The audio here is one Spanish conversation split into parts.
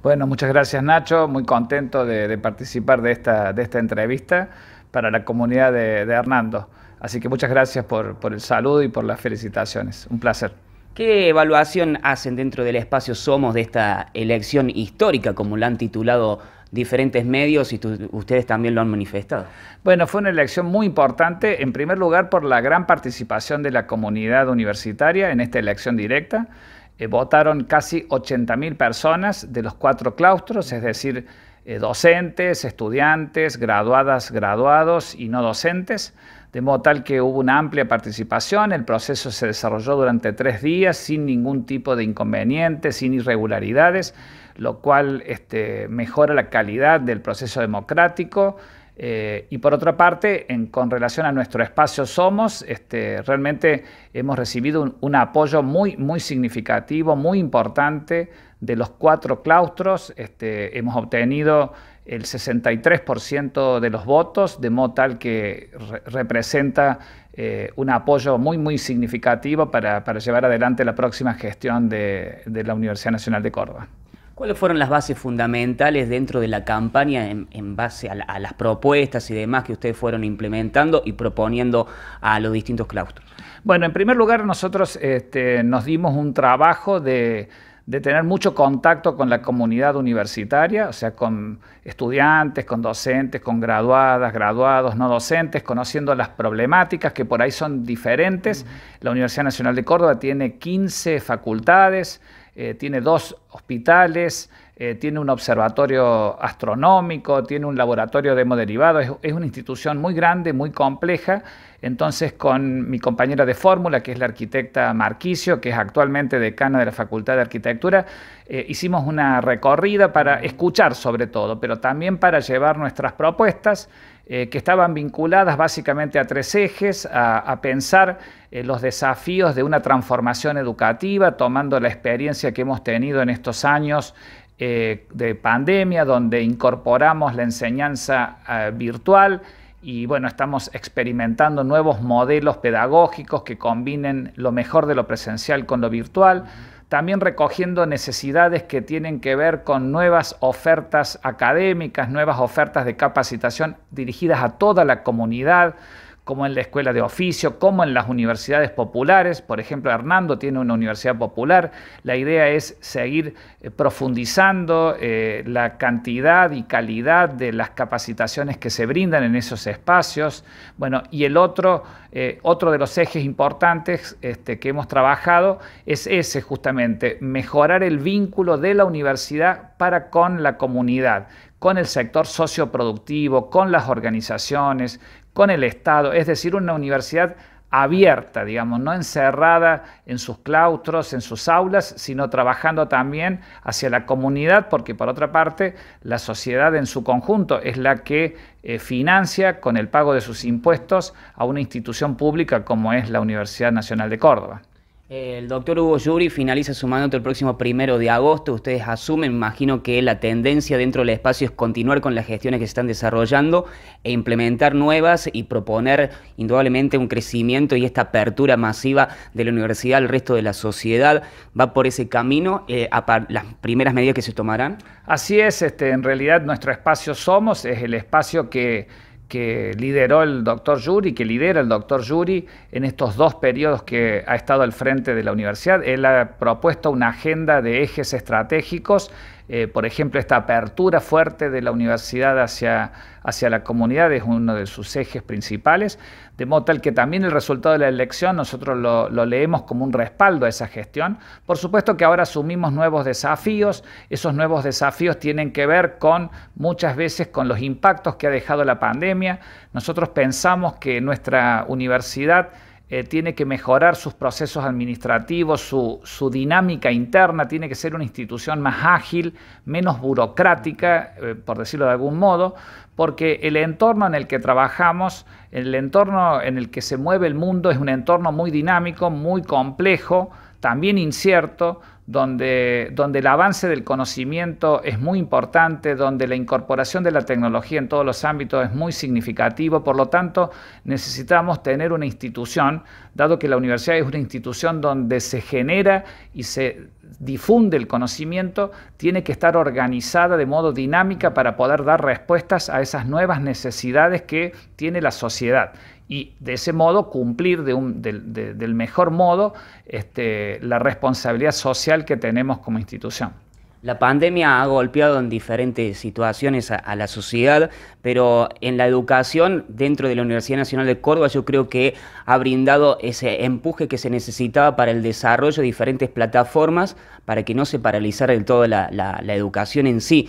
Bueno, muchas gracias Nacho, muy contento de, participar de esta, de esta entrevista para la comunidad de, Hernando. Así que muchas gracias por, el saludo y por las felicitaciones. Un placer. ¿Qué evaluación hacen dentro del espacio Somos de esta elección histórica, como la han titulado diferentes medios y ustedes también lo han manifestado? Bueno, fue una elección muy importante, en primer lugar por la gran participación de la comunidad universitaria en esta elección directa. Eh, votaron casi 80.000 personas de los cuatro claustros, es decir, eh, docentes, estudiantes, graduadas, graduados y no docentes, de modo tal que hubo una amplia participación, el proceso se desarrolló durante tres días sin ningún tipo de inconveniente, sin irregularidades, lo cual este, mejora la calidad del proceso democrático, eh, y por otra parte, en, con relación a nuestro espacio Somos, este, realmente hemos recibido un, apoyo muy, muy significativo, muy importante de los cuatro claustros. Este, hemos obtenido el 63% de los votos, de modo tal que representa eh, un apoyo muy, muy significativo para, llevar adelante la próxima gestión de la Universidad Nacional de Córdoba. ¿Cuáles fueron las bases fundamentales dentro de la campaña en, base a, las propuestas y demás que ustedes fueron implementando y proponiendo a los distintos claustros? Bueno, en primer lugar nosotros este, nos dimos un trabajo de, tener mucho contacto con la comunidad universitaria, o sea, con estudiantes, con docentes, con graduadas, graduados, no docentes, conociendo las problemáticas que por ahí son diferentes. La Universidad Nacional de Córdoba tiene 15 facultades, eh, tiene dos hospitales, eh, tiene un observatorio astronómico, tiene un laboratorio de hemoderivados, es, es, una institución muy grande, muy compleja. Entonces, con mi compañera de fórmula, que es la arquitecta Marquicio, que es actualmente decana de la Facultad de Arquitectura, eh, hicimos una recorrida para escuchar sobre todo, pero también para llevar nuestras propuestas eh, que estaban vinculadas básicamente a tres ejes, a, pensar eh, los desafíos de una transformación educativa, tomando la experiencia que hemos tenido en estos años eh, de pandemia, donde incorporamos la enseñanza virtual y bueno, estamos experimentando nuevos modelos pedagógicos que combinen lo mejor de lo presencial con lo virtual también recogiendo necesidades que tienen que ver con nuevas ofertas académicas, nuevas ofertas de capacitación dirigidas a toda la comunidad, como en la escuela de oficio, como en las universidades populares. Por ejemplo, Hernando tiene una universidad popular. La idea es seguir eh, profundizando eh, la cantidad y calidad de las capacitaciones que se brindan en esos espacios. Bueno, y el otro, eh, otro de los ejes importantes este, que hemos trabajado es ese justamente, mejorar el vínculo de la universidad para con la comunidad con el sector socioproductivo, con las organizaciones, con el Estado, es decir, una universidad abierta, digamos, no encerrada en sus claustros, en sus aulas, sino trabajando también hacia la comunidad, porque por otra parte la sociedad en su conjunto es la que eh, financia con el pago de sus impuestos a una institución pública como es la Universidad Nacional de Córdoba. El doctor Hugo Yuri finaliza su mandato el próximo primero de agosto. Ustedes asumen, imagino que la tendencia dentro del espacio es continuar con las gestiones que se están desarrollando e implementar nuevas y proponer indudablemente un crecimiento y esta apertura masiva de la universidad al resto de la sociedad. ¿Va por ese camino eh, las primeras medidas que se tomarán? Así es, este, en realidad nuestro espacio Somos es el espacio que que lideró el doctor Yuri, que lidera el doctor Yuri en estos dos periodos que ha estado al frente de la universidad. Él ha propuesto una agenda de ejes estratégicos eh, por ejemplo, esta apertura fuerte de la universidad hacia, la comunidad es uno de sus ejes principales, de modo tal que también el resultado de la elección nosotros lo, lo leemos como un respaldo a esa gestión. Por supuesto que ahora asumimos nuevos desafíos, esos nuevos desafíos tienen que ver con muchas veces con los impactos que ha dejado la pandemia. Nosotros pensamos que nuestra universidad eh, tiene que mejorar sus procesos administrativos, su, dinámica interna, tiene que ser una institución más ágil, menos burocrática, eh, por decirlo de algún modo, porque el entorno en el que trabajamos, el entorno en el que se mueve el mundo es un entorno muy dinámico, muy complejo, también incierto, donde, donde el avance del conocimiento es muy importante, donde la incorporación de la tecnología en todos los ámbitos es muy significativo, por lo tanto necesitamos tener una institución, dado que la universidad es una institución donde se genera y se difunde el conocimiento, tiene que estar organizada de modo dinámica para poder dar respuestas a esas nuevas necesidades que tiene la sociedad y de ese modo cumplir del mejor modo este, la responsabilidad social que tenemos como institución. La pandemia ha golpeado en diferentes situaciones a, la sociedad, pero en la educación dentro de la Universidad Nacional de Córdoba yo creo que ha brindado ese empuje que se necesitaba para el desarrollo de diferentes plataformas para que no se paralizara del todo la, educación en sí.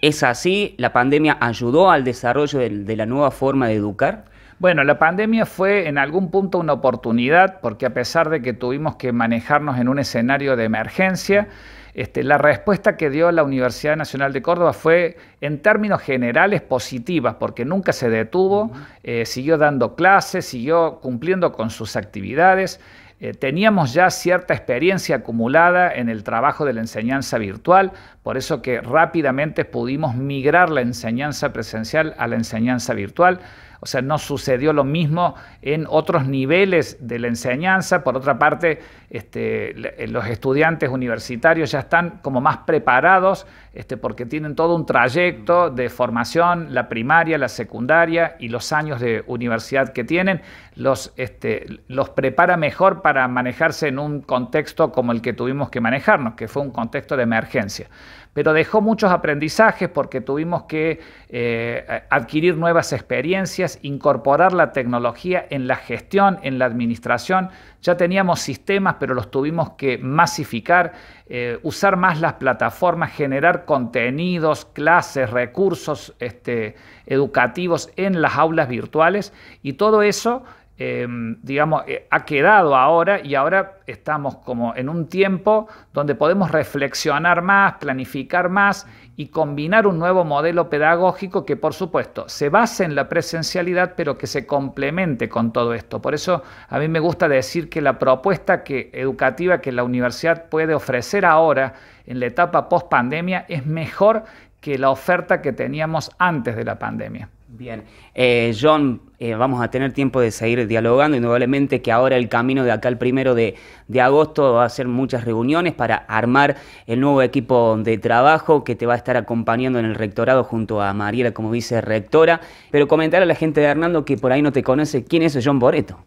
¿Es así? ¿La pandemia ayudó al desarrollo de la nueva forma de educar? Bueno, la pandemia fue en algún punto una oportunidad porque a pesar de que tuvimos que manejarnos en un escenario de emergencia, este, la respuesta que dio la Universidad Nacional de Córdoba fue, en términos generales, positiva, porque nunca se detuvo, eh, siguió dando clases, siguió cumpliendo con sus actividades. Eh, teníamos ya cierta experiencia acumulada en el trabajo de la enseñanza virtual, por eso que rápidamente pudimos migrar la enseñanza presencial a la enseñanza virtual o sea, no sucedió lo mismo en otros niveles de la enseñanza. Por otra parte, este, eh, los estudiantes universitarios ya están como más preparados este, porque tienen todo un trayecto de formación, la primaria, la secundaria y los años de universidad que tienen, los, este, los prepara mejor para manejarse en un contexto como el que tuvimos que manejarnos, que fue un contexto de emergencia pero dejó muchos aprendizajes porque tuvimos que eh, adquirir nuevas experiencias, incorporar la tecnología en la gestión, en la administración. Ya teníamos sistemas, pero los tuvimos que masificar, eh, usar más las plataformas, generar contenidos, clases, recursos este, educativos en las aulas virtuales y todo eso Em, digamos, eh, ha quedado ahora y ahora estamos como en un tiempo donde podemos reflexionar más, planificar más y combinar un nuevo modelo pedagógico que, por supuesto, se base en la presencialidad, pero que se complemente con todo esto. Por eso a mí me gusta decir que la propuesta que, educativa que la universidad puede ofrecer ahora en la etapa post-pandemia es mejor que la oferta que teníamos antes de la pandemia. Bien, eh, John, eh, vamos a tener tiempo de seguir dialogando. Indudablemente que ahora el camino de acá al primero de, agosto va a ser muchas reuniones para armar el nuevo equipo de trabajo que te va a estar acompañando en el rectorado junto a Mariela como vicerectora. Pero comentar a la gente de Hernando que por ahí no te conoce, ¿quién es John Boreto?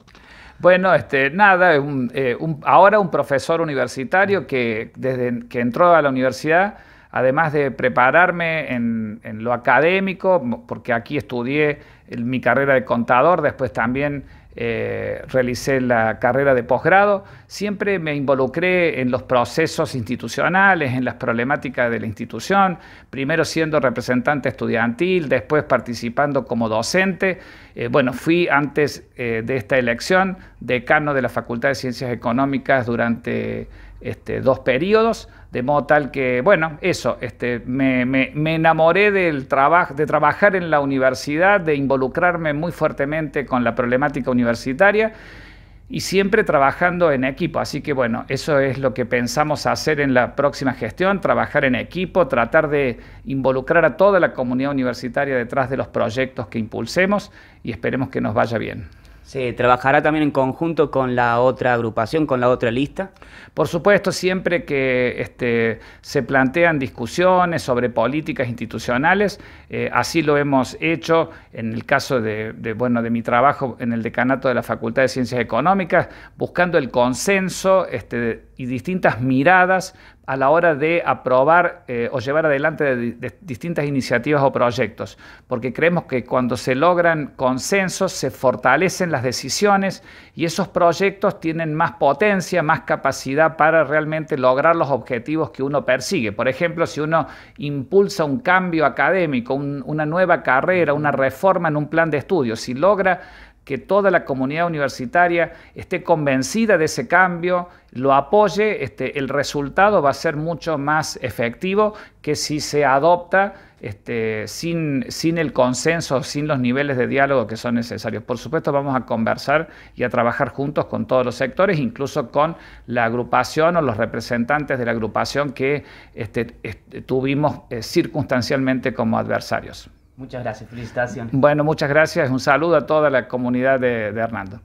Bueno, este, nada, eh, ahora un profesor universitario que desde que entró a la universidad además de prepararme en, lo académico, porque aquí estudié mi carrera de contador, después también eh, realicé la carrera de posgrado, siempre me involucré en los procesos institucionales, en las problemáticas de la institución, primero siendo representante estudiantil, después participando como docente. Eh, bueno, fui antes eh, de esta elección decano de la Facultad de Ciencias Económicas durante este, dos periodos, de modo tal que, bueno, eso, este, me, me, me enamoré del trabajo de trabajar en la universidad, de involucrarme muy fuertemente con la problemática universitaria y siempre trabajando en equipo. Así que bueno, eso es lo que pensamos hacer en la próxima gestión, trabajar en equipo, tratar de involucrar a toda la comunidad universitaria detrás de los proyectos que impulsemos y esperemos que nos vaya bien. ¿Se trabajará también en conjunto con la otra agrupación, con la otra lista? Por supuesto, siempre que este, se plantean discusiones sobre políticas institucionales, eh, así lo hemos hecho en el caso de, bueno, de mi trabajo en el decanato de la Facultad de Ciencias Económicas, buscando el consenso este, y distintas miradas a la hora de aprobar eh, o llevar adelante distintas iniciativas o proyectos, porque creemos que cuando se logran consensos se fortalecen las decisiones y esos proyectos tienen más potencia, más capacidad para realmente lograr los objetivos que uno persigue. Por ejemplo, si uno impulsa un cambio académico, una nueva carrera, una reforma en un plan de estudios si logra que toda la comunidad universitaria esté convencida de ese cambio, lo apoye, este, el resultado va a ser mucho más efectivo que si se adopta este, sin, el consenso, sin los niveles de diálogo que son necesarios. Por supuesto, vamos a conversar y a trabajar juntos con todos los sectores, incluso con la agrupación o los representantes de la agrupación que este, tuvimos eh, circunstancialmente como adversarios. Muchas gracias, felicitaciones. Bueno, muchas gracias, un saludo a toda la comunidad de, de Hernando.